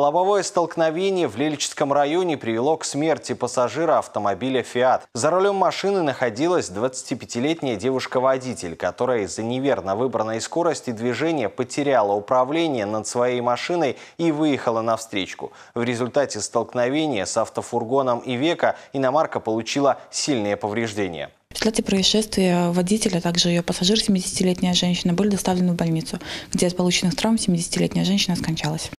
Лобовое столкновение в Лилическом районе привело к смерти пассажира автомобиля «Фиат». За рулем машины находилась 25-летняя девушка-водитель, которая из-за неверно выбранной скорости движения потеряла управление над своей машиной и выехала на встречку. В результате столкновения с автофургоном «Ивека» иномарка получила сильные повреждения. В результате происшествия водителя, а также ее пассажир, 70-летняя женщина, были доставлены в больницу, где от полученных травм 70-летняя женщина скончалась.